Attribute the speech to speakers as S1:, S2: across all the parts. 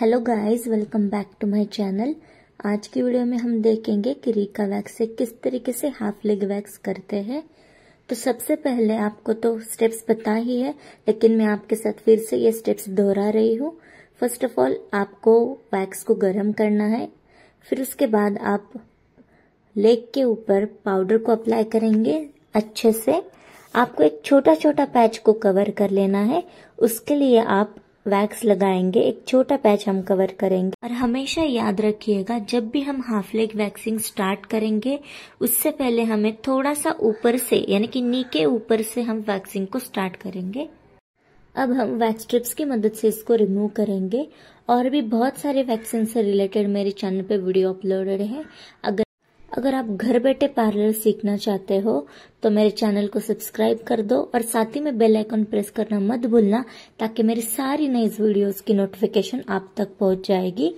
S1: hello guys welcome back to my channel आज की video में हम देखेंगे कि रीका वैक्स से किस तरीके से हाफ लेग वैक्स करते हैं तो सबसे पहले आपको तो स्टेप्स पता ही है लेकिन मैं आपके साथ फिर से ये स्टेप्स दोहरा रही हूँ फर्स्ट ऑफ ऑल आपको वैक्स को गर्म करना है फिर उसके बाद आप लेग के ऊपर पाउडर को अप्लाई करेंगे अच्छे से आपको एक छोटा छोटा पैच को कवर कर लेना है उसके लिए आप वैक्स लगाएंगे एक छोटा पैच हम कवर करेंगे और हमेशा याद रखिएगा जब भी हम हाफ लेग वैक्सिंग स्टार्ट करेंगे उससे पहले हमें थोड़ा सा ऊपर से यानी कि नी के ऊपर से हम वैक्सिंग को स्टार्ट करेंगे अब हम वैक्स ट्रिप्स की मदद से इसको रिमूव करेंगे और भी बहुत सारे वैक्सीन से रिलेटेड मेरे चैनल पे वीडियो अपलोडेड है अगर अगर आप घर बैठे पार्लर सीखना चाहते हो तो मेरे चैनल को सब्सक्राइब कर दो और साथ ही में बेल आइकन प्रेस करना मत भूलना ताकि मेरी सारी नई वीडियोस की नोटिफिकेशन आप तक पहुंच जाएगी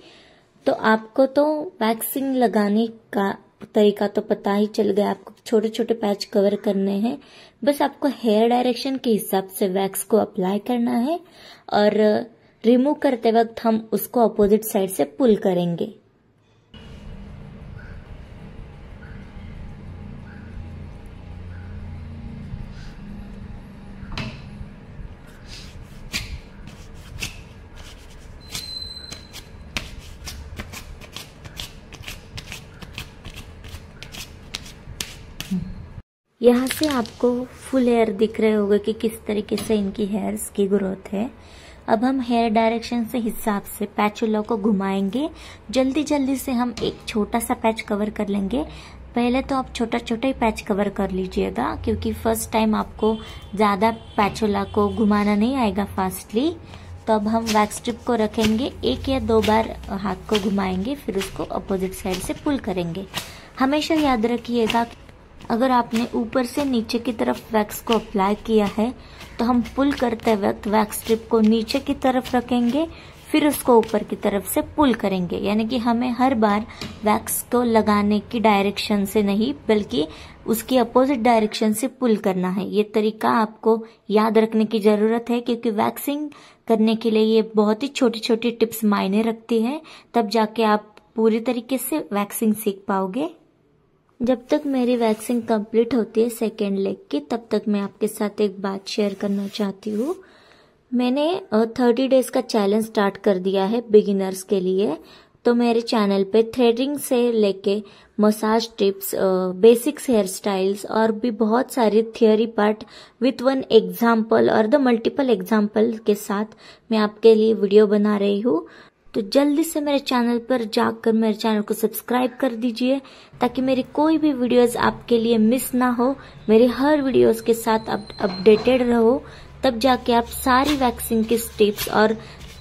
S1: तो आपको तो वैक्सिंग लगाने का तरीका तो पता ही चल गया आपको छोटे छोटे पैच कवर करने हैं बस आपको हेयर डायरेक्शन के हिसाब से वैक्स को अप्लाई करना है और रिमूव करते वक्त हम उसको अपोजिट साइड से पुल करेंगे यहाँ से आपको फुल हेयर दिख रहे होगा कि किस तरीके से इनकी हेयर्स की ग्रोथ है अब हम हेयर डायरेक्शन से हिसाब से पैचुला को घुमाएंगे जल्दी जल्दी से हम एक छोटा सा पैच कवर कर लेंगे पहले तो आप छोटा छोटा ही पैच कवर कर लीजिएगा क्योंकि फर्स्ट टाइम आपको ज़्यादा पैचोला को घुमाना नहीं आएगा फास्टली तो अब हम वैक्स स्ट्रिप को रखेंगे एक या दो बार हाथ को घुमाएंगे फिर उसको अपोजिट साइड से पुल करेंगे हमेशा याद रखिएगा अगर आपने ऊपर से नीचे की तरफ वैक्स को अप्लाई किया है तो हम पुल करते वक्त वैक्स स्ट्रिप को नीचे की तरफ रखेंगे फिर उसको ऊपर की तरफ से पुल करेंगे यानी कि हमें हर बार वैक्स को लगाने की डायरेक्शन से नहीं बल्कि उसकी अपोजिट डायरेक्शन से पुल करना है ये तरीका आपको याद रखने की ज़रूरत है क्योंकि वैक्सिंग करने के लिए ये बहुत ही छोटी छोटी टिप्स मायने रखती है तब जाके आप पूरी तरीके से वैक्सिंग सीख पाओगे जब तक मेरी वैक्सीन कंप्लीट होती है सेकेंड लेग की तब तक मैं आपके साथ एक बात शेयर करना चाहती हूँ मैंने थर्टी डेज का चैलेंज स्टार्ट कर दिया है बिगिनर्स के लिए तो मेरे चैनल पे थ्रेडिंग से लेके massage tips basics hair styles और भी बहुत सारे theory part with one example और द मल्टीपल एग्जाम्पल के साथ मैं आपके लिए वीडियो बना रही हूँ तो जल्दी से मेरे चैनल पर जाकर मेरे चैनल को सब्सक्राइब कर दीजिए ताकि मेरी कोई भी वीडियोस आपके लिए मिस ना हो मेरे हर वीडियोस के साथ अपडेटेड रहो तब जाके आप सारी वैक्सीन के स्टेप्स और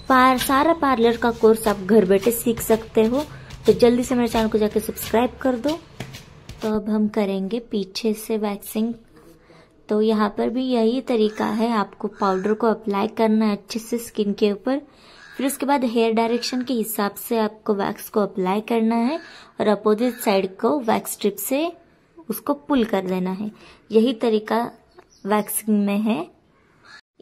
S1: पार सारा पार्लर का कोर्स आप घर बैठे सीख सकते हो तो जल्दी से मेरे चैनल को जाकर सब्सक्राइब कर दो तो अब हम करेंगे पीछे से वैक्सिंग तो यहाँ पर भी यही तरीका है आपको पाउडर को अप्लाई करना है अच्छे से स्किन के ऊपर फिर उसके बाद हेयर डायरेक्शन के हिसाब से आपको वैक्स को अप्लाई करना है और अपोजिट साइड को वैक्स स्ट्रिप से उसको पुल कर लेना है यही तरीका वैक्सिंग में है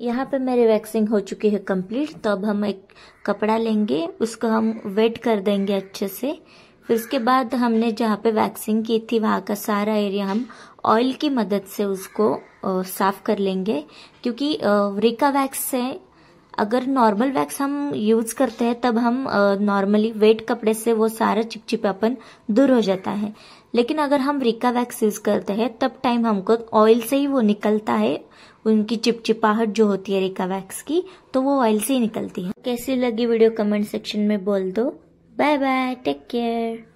S1: यहाँ पे मेरी वैक्सिंग हो चुकी है कंप्लीट तो अब हम एक कपड़ा लेंगे उसको हम वेट कर देंगे अच्छे से फिर उसके बाद हमने जहाँ पे वैक्सिंग की थी वहाँ का सारा एरिया हम ऑयल की मदद से उसको साफ़ कर लेंगे क्योंकि रिका वैक्स से अगर नॉर्मल वैक्स हम यूज करते हैं तब हम नॉर्मली वेट कपड़े से वो सारा चिपचिपापन दूर हो जाता है लेकिन अगर हम रिका वैक्स यूज करते हैं तब टाइम हमको ऑयल से ही वो निकलता है उनकी चिपचिपाहट जो होती है रिका वैक्स की तो वो ऑयल से ही निकलती है कैसी लगी वीडियो कमेंट सेक्शन में बोल दो बाय बाय टेक केयर